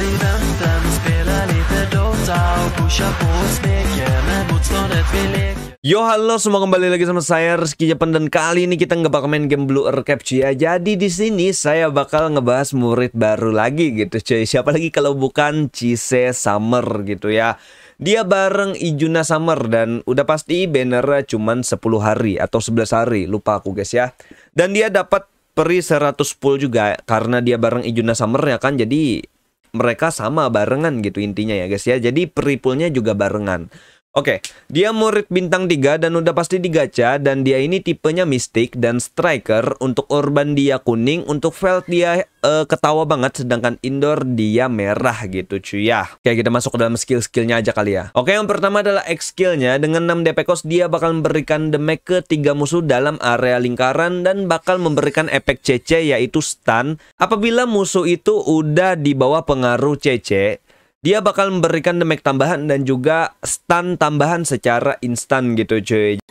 lite Dota och på Med motståndet vi leker Yo halo semua kembali lagi sama saya Rizky Japan dan kali ini kita nggak bakal main game Blue Air Capture. Ya. Jadi di sini saya bakal ngebahas murid baru lagi gitu cuy. Siapa lagi kalau bukan Cise Summer gitu ya. Dia bareng Ijuna Summer dan udah pasti banner cuman 10 hari atau 11 hari, lupa aku guys ya. Dan dia dapat peri 100 pool juga karena dia bareng Ijuna Summer ya kan. Jadi mereka sama barengan gitu intinya ya guys ya. Jadi peripulnya juga barengan. Oke, okay. dia murid bintang 3 dan udah pasti digacha dan dia ini tipenya mistik dan Striker. Untuk Urban dia kuning, untuk felt dia uh, ketawa banget sedangkan Indoor dia merah gitu cuy ya. Oke, okay, kita masuk ke dalam skill-skillnya aja kali ya. Oke, okay, yang pertama adalah X skillnya. Dengan 6 DP cost dia bakal memberikan damage ke 3 musuh dalam area lingkaran dan bakal memberikan efek CC yaitu stun. Apabila musuh itu udah di bawah pengaruh CC, dia bakal memberikan damage tambahan dan juga stun tambahan secara instan gitu cuy.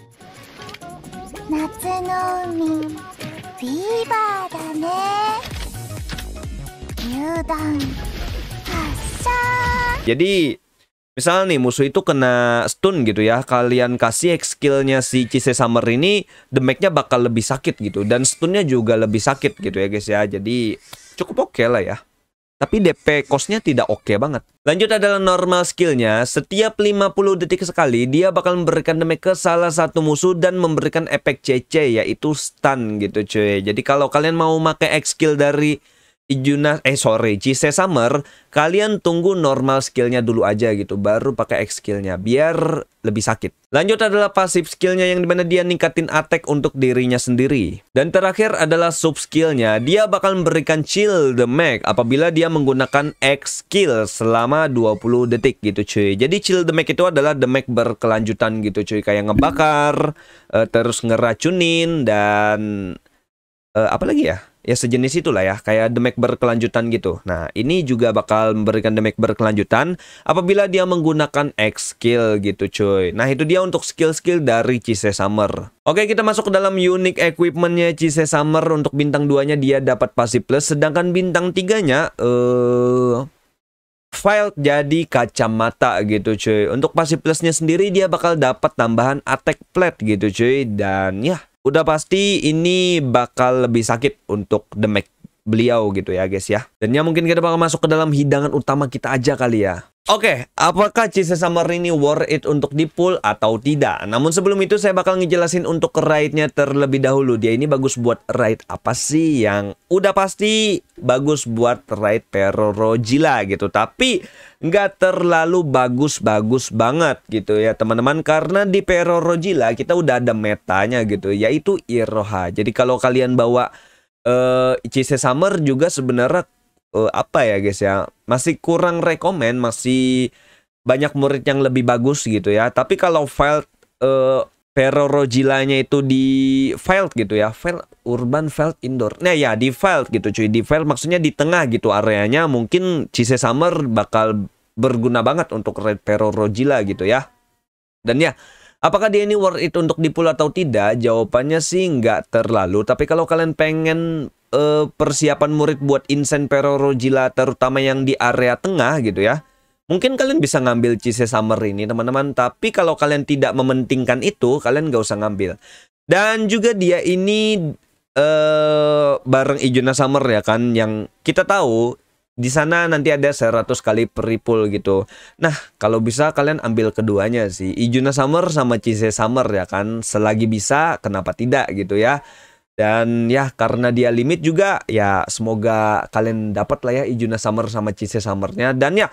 Jadi Misal nih musuh itu kena stun gitu ya Kalian kasih skillnya si Cise Summer ini Damage-nya bakal lebih sakit gitu Dan stunnya juga lebih sakit gitu ya guys ya Jadi cukup oke okay lah ya tapi DP costnya tidak oke okay banget. Lanjut adalah normal skillnya. Setiap 50 detik sekali, dia bakal memberikan damage ke salah satu musuh dan memberikan efek CC, yaitu stun gitu cuy. Jadi kalau kalian mau pakai X skill dari Ijuna eh sorry Cise Summer kalian tunggu normal skillnya dulu aja gitu baru pakai X skillnya biar lebih sakit. Lanjut adalah pasif skillnya yang dimana dia ningkatin attack untuk dirinya sendiri. Dan terakhir adalah sub skillnya dia bakal memberikan chill the mag apabila dia menggunakan X skill selama 20 detik gitu cuy. Jadi chill the mag itu adalah the mag berkelanjutan gitu cuy kayak ngebakar, eh, terus ngeracunin dan uh, apa lagi ya? ya sejenis itulah ya kayak demek berkelanjutan gitu nah ini juga bakal memberikan demek berkelanjutan apabila dia menggunakan X skill gitu cuy nah itu dia untuk skill-skill dari Chise Summer Oke kita masuk ke dalam unique equipmentnya Chise Summer untuk bintang duanya dia dapat pasif plus sedangkan bintang tiganya eh uh file jadi kacamata gitu cuy. Untuk pasif plusnya sendiri dia bakal dapat tambahan attack plate gitu cuy. Dan ya udah pasti ini bakal lebih sakit untuk The Mac beliau gitu ya guys ya. Dan ya mungkin kita bakal masuk ke dalam hidangan utama kita aja kali ya. Oke, okay, apakah cheese Summer ini worth it untuk di pull atau tidak? Namun sebelum itu saya bakal ngejelasin untuk ride-nya terlebih dahulu. Dia ini bagus buat ride apa sih yang udah pasti bagus buat ride Perorojila gitu. Tapi nggak terlalu bagus-bagus banget gitu ya teman-teman. Karena di Perorojila kita udah ada metanya gitu yaitu Iroha. Jadi kalau kalian bawa uh, Summer juga sebenarnya uh, apa ya guys ya masih kurang rekomend masih banyak murid yang lebih bagus gitu ya tapi kalau file uh, eh, Ferro itu di file gitu ya file urban file indoor nah ya di file gitu cuy di file maksudnya di tengah gitu areanya mungkin Cise Summer bakal berguna banget untuk Red Ferro gitu ya dan ya Apakah dia ini worth it untuk dipul atau tidak? Jawabannya sih nggak terlalu. Tapi kalau kalian pengen uh, persiapan murid buat Insen Perorojila terutama yang di area tengah gitu ya. Mungkin kalian bisa ngambil Cise Summer ini teman-teman, tapi kalau kalian tidak mementingkan itu, kalian gak usah ngambil. Dan juga dia ini uh, bareng Ijuna Summer ya kan yang kita tahu di sana nanti ada 100 kali peripul gitu. Nah, kalau bisa kalian ambil keduanya sih. Ijuna Summer sama Cise Summer ya kan. Selagi bisa, kenapa tidak gitu ya. Dan ya karena dia limit juga ya semoga kalian dapat lah ya Ijuna Summer sama Cise Summernya dan ya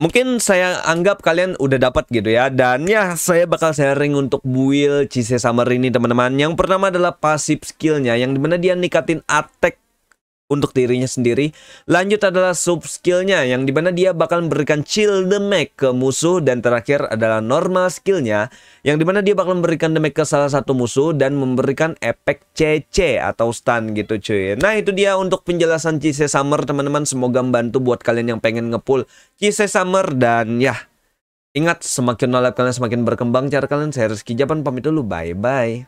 mungkin saya anggap kalian udah dapat gitu ya dan ya saya bakal sharing untuk build Cise Summer ini teman-teman yang pertama adalah pasif skillnya yang dimana dia nikatin attack untuk dirinya sendiri. Lanjut adalah sub skillnya yang dimana dia bakal memberikan chill the damage ke musuh dan terakhir adalah normal skillnya yang dimana dia bakal memberikan damage ke salah satu musuh dan memberikan efek CC atau stun gitu cuy. Nah itu dia untuk penjelasan CC Summer teman-teman semoga membantu buat kalian yang pengen ngepull CC Summer dan ya ingat semakin nolak kalian semakin berkembang cara kalian saya Rizky Japan pamit dulu bye bye.